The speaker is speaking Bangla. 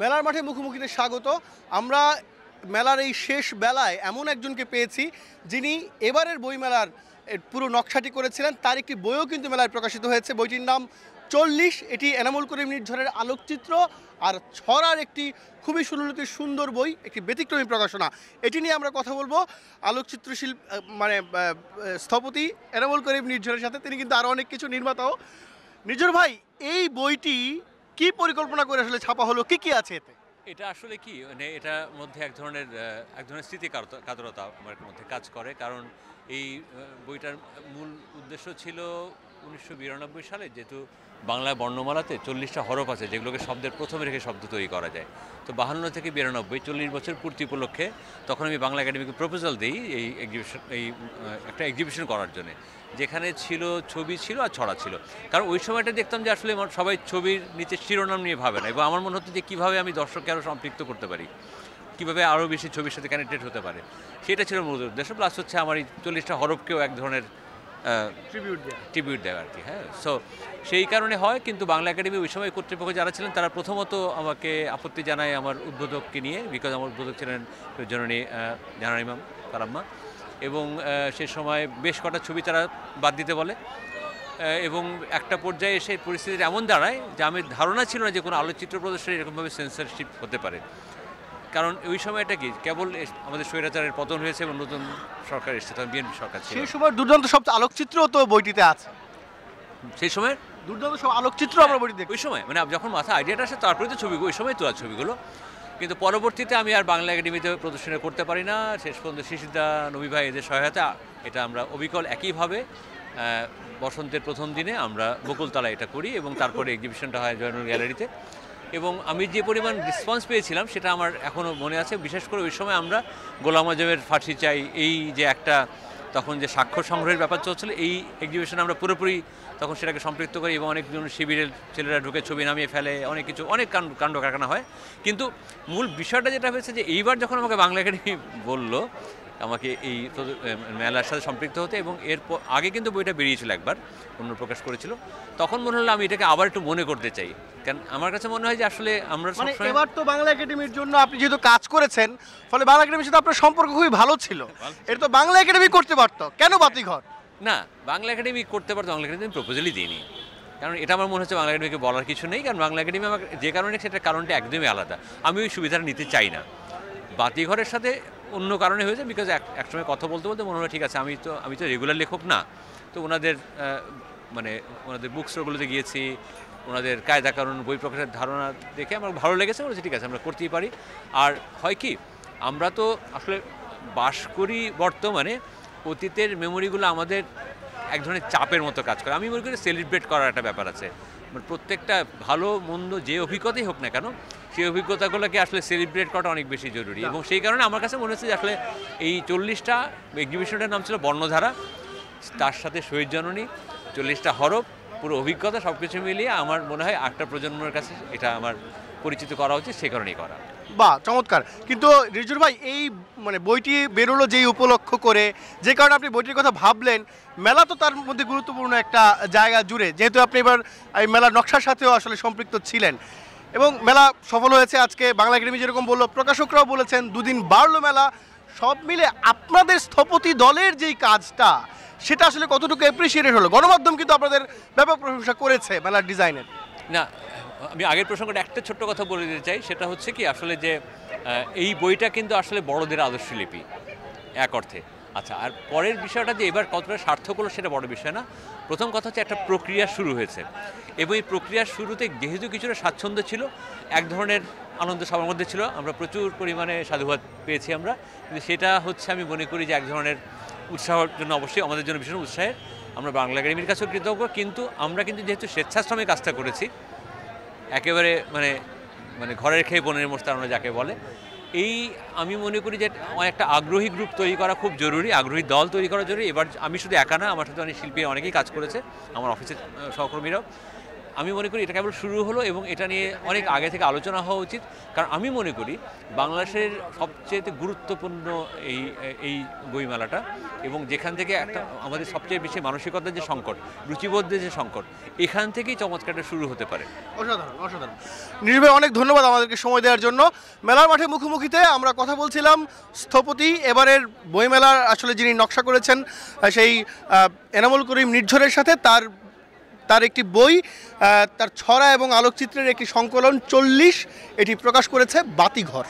মেলার মাঠে মুখোমুখিতে স্বাগত আমরা মেলার এই শেষ বেলায় এমন একজনকে পেয়েছি যিনি এবারের বইমেলার পুরো নকশাটি করেছিলেন তার একটি বইও কিন্তু মেলায় প্রকাশিত হয়েছে বইটির নাম চল্লিশ এটি এনামুল করিম নির্ঝরের আলোকচিত্র আর ছড়ার একটি খুবই সুললিত সুন্দর বই একটি ব্যতিক্রমী প্রকাশনা এটি নিয়ে আমরা কথা বলবো আলোকচিত্র শিল্প মানে স্থপতি এনামুল করিম নির্ঝরের সাথে তিনি কিন্তু আরও অনেক কিছু নির্মাতাও নির্ঝর ভাই এই বইটি কি পরিকল্পনা করে আসলে ছাপা হলো কি কি আছে এতে এটা আসলে কি মানে এটার মধ্যে এক ধরনের এক ধরনের স্মৃতি কাতরতা আমার মধ্যে কাজ করে কারণ এই বইটার মূল উদ্দেশ্য ছিল উনিশশো সালে যেহেতু বাংলা বর্ণমালাতে চল্লিশটা হরফ আছে যেগুলোকে শব্দের প্রথমে রেখে শব্দ তৈরি করা যায় তো বাহান্ন থেকে বিরানব্বই চল্লিশ বছর পূর্তি উপলক্ষে তখন আমি বাংলা একাডেমিকে প্রপোজাল দিই এই এক্সিবিশন এই একটা এক্সিবিশন করার জন্য যেখানে ছিল ছবি ছিল আর ছড়া ছিল কারণ ওই সময়টা দেখতাম যে আসলে সবাই ছবির নিচে শিরোনাম নিয়ে ভাবে না এবং আমার মনে হতো যে কীভাবে আমি দর্শককে আরও সম্পৃক্ত করতে পারি কীভাবে আরও বেশি ছবির সাথে কানেক্টেড হতে পারে সেটা ছিল মূল উদ্দেশ্য প্লাস হচ্ছে আমার এই চল্লিশটা হরফকেও এক ধরনের ট্রিবিউট দেয় আর কি হ্যাঁ সো সেই কারণে হয় কিন্তু বাংলা একাডেমি ওই সময় কর্তৃপক্ষ যারা ছিলেন তারা প্রথমত আমাকে আপত্তি জানায় আমার উদ্বোধককে নিয়ে বিকজ আমার উদ্বোধক ছিলেন জননী জানানি ইমাম কারাম্মা এবং সে সময় বেশ কটা ছবি তারা বাদ দিতে বলে এবং একটা পর্যায়ে এসে পরিস্থিতি এমন দাঁড়ায় যে আমি ধারণা ছিল না যে কোনো আলোচিত্র প্রদর্শনী এরকমভাবে সেন্সারশিপ হতে পারে কারণ ওই সময়টা কি কেবল আমাদের স্বৈরাচারের পতন হয়েছে এবং নতুন সরকার এসেছে তখন বিএনপি সরকার ছিল সেই সময় দুর্দান্ত সব আলোকচিত্র তো বইটিতে আছে সেই সময় দুর্দান্ত সব আলোকচিত্র হ্যাঁ, আমরা বইটি দেখি ওই সময় মানে যখন মাথা আইডিয়াটা আসে তারপরে তো ছবি ওই সময় তোলা ছবিগুলো কিন্তু পরবর্তীতে আমি আর বাংলা একাডেমিতে প্রদর্শনী করতে পারি না শেষ পর্যন্ত শিশিদা নবী ভাই এদের সহায়তা এটা আমরা অবিকল একইভাবে বসন্তের প্রথম দিনে আমরা বকুলতলা এটা করি এবং তারপরে এক্সিবিশনটা হয় জয়নুল গ্যালারিতে এবং আমি যে পরিমাণ রেসপন্স পেয়েছিলাম সেটা আমার এখনও মনে আছে বিশেষ করে ওই সময় আমরা গোলাম আজমের ফাঁসি চাই এই যে একটা তখন যে স্বাক্ষর সংগ্রহের ব্যাপার চলছিল এই এক্সিবিশনে আমরা পুরোপুরি তখন সেটাকে সম্পৃক্ত করি এবং অনেকজন শিবিরের ছেলেরা ঢুকে ছবি নামিয়ে ফেলে অনেক কিছু অনেক কাণ্ড কারখানা হয় কিন্তু মূল বিষয়টা যেটা হয়েছে যে এইবার যখন আমাকে বাংলা একাডেমি বললো আমাকে এই মেলার সাথে সম্পৃক্ত হতে এবং এর আগে কিন্তু বইটা বেরিয়েছিল একবার অন্য প্রকাশ করেছিল তখন মনে হলো আমি এটাকে আবার একটু মনে করতে চাই কারণ আমার কাছে মনে হয় যে আসলে আমরা মানে এবার তো বাংলা একাডেমির জন্য আপনি যেহেতু কাজ করেছেন ফলে বাংলা একাডেমির সাথে আপনার সম্পর্ক খুবই ভালো ছিল এটা তো বাংলা একাডেমি করতে পারতো কেন বাতিঘর না বাংলা একাডেমি করতে পারতো বাংলা একাডেমি প্রপোজালই দিইনি কারণ এটা আমার মনে হচ্ছে বাংলা একাডেমিকে বলার কিছু নেই কারণ বাংলা একাডেমি আমাকে যে কারণে সেটার কারণটা একদমই আলাদা আমি ওই সুবিধাটা নিতে চাই না বাতিঘরের সাথে অন্য কারণে হয়েছে বিকজ সময় কথা বলতে বলতে মনে হয় ঠিক আছে আমি তো আমি তো রেগুলার লেখক না তো ওনাদের মানে ওনাদের বুক স্টোরগুলোতে গিয়েছি ওনাদের কায়দা কারণ বই প্রকাশের ধারণা দেখে আমার ভালো লেগেছে বলেছে ঠিক আছে আমরা করতেই পারি আর হয় কি আমরা তো আসলে বাস করি বর্তমানে অতীতের মেমোরিগুলো আমাদের এক ধরনের চাপের মতো কাজ করে আমি মনে করি সেলিব্রেট করার একটা ব্যাপার আছে মানে প্রত্যেকটা ভালো মন্দ যে অভিজ্ঞতাই হোক না কেন সেই অভিজ্ঞতাগুলোকে আসলে সেলিব্রেট করাটা অনেক বেশি জরুরি এবং সেই কারণে আমার কাছে মনে হচ্ছে যে আসলে এই চল্লিশটা এক্সিবিশনটার নাম ছিল বর্ণধারা তার সাথে শহীদ জননী চল্লিশটা হরফ পুরো অভিজ্ঞতা সব কিছু মিলিয়ে আমার মনে হয় আটটা প্রজন্মের কাছে এটা আমার পরিচিত করা উচিত সে কারণেই করা বা চমৎকার কিন্তু রিজুর ভাই এই মানে বইটি বেরোলো যেই উপলক্ষ করে যে কারণে আপনি বইটির কথা ভাবলেন মেলা তো তার মধ্যে গুরুত্বপূর্ণ একটা জায়গা জুড়ে যেহেতু আপনি এবার এই মেলার নকশার সাথেও আসলে সম্পৃক্ত ছিলেন এবং মেলা সফল হয়েছে আজকে বাংলা একাডেমি যেরকম বললো প্রকাশকরাও বলেছেন দুদিন বাড়লো মেলা সব মিলে আপনাদের স্থপতি দলের যেই কাজটা সেটা আসলে কতটুকু অ্যাপ্রিসিয়েটেড হলো গণমাধ্যম কিন্তু আপনাদের ব্যাপক প্রশংসা করেছে মেলার ডিজাইনের না আমি আগের প্রসঙ্গটা একটা ছোট্ট কথা বলে দিতে চাই সেটা হচ্ছে কি আসলে যে এই বইটা কিন্তু আসলে বড়দের আদর্শ লিপি এক অর্থে আচ্ছা আর পরের বিষয়টা যে এবার কতটা সার্থক হলো সেটা বড় বিষয় না প্রথম কথা হচ্ছে একটা প্রক্রিয়া শুরু হয়েছে এবং এই প্রক্রিয়ার শুরুতে যেহেতু কিছুটা স্বাচ্ছন্দ্য ছিল এক ধরনের আনন্দ সবার মধ্যে ছিল আমরা প্রচুর পরিমাণে সাধুবাদ পেয়েছি আমরা কিন্তু সেটা হচ্ছে আমি মনে করি যে এক ধরনের উৎসাহের জন্য অবশ্যই আমাদের জন্য ভীষণ উৎসাহের আমরা বাংলা একাডেমির কাছেও কৃতজ্ঞ কিন্তু আমরা কিন্তু যেহেতু স্বেচ্ছাশ্রমে কাজটা করেছি একেবারে মানে মানে ঘরের খেয়ে বনের আমরা যাকে বলে এই আমি মনে করি যে একটা আগ্রহী গ্রুপ তৈরি করা খুব জরুরি আগ্রহী দল তৈরি করা জরুরি এবার আমি শুধু একা না আমার সাথে অনেক শিল্পী অনেকেই কাজ করেছে আমার অফিসের সহকর্মীরাও আমি মনে করি এটা কেবল শুরু হলো এবং এটা নিয়ে অনেক আগে থেকে আলোচনা হওয়া উচিত কারণ আমি মনে করি বাংলাদেশের সবচেয়ে গুরুত্বপূর্ণ এই এই বইমেলাটা এবং যেখান থেকে একটা আমাদের সবচেয়ে বেশি মানসিকতার যে সংকট রুচিবদ্ধের যে সংকট এখান থেকেই চমৎকারটা শুরু হতে পারে অসাধারণ অসাধারণ নির্ভয় অনেক ধন্যবাদ আমাদেরকে সময় দেওয়ার জন্য মেলার মাঠে মুখোমুখিতে আমরা কথা বলছিলাম স্থপতি এবারের বইমেলার আসলে যিনি নকশা করেছেন সেই এনামুল করিম নির্ঝরের সাথে তার তার একটি বই তার ছড়া এবং আলোকচিত্রের একটি সংকলন চল্লিশ এটি প্রকাশ করেছে বাতিঘর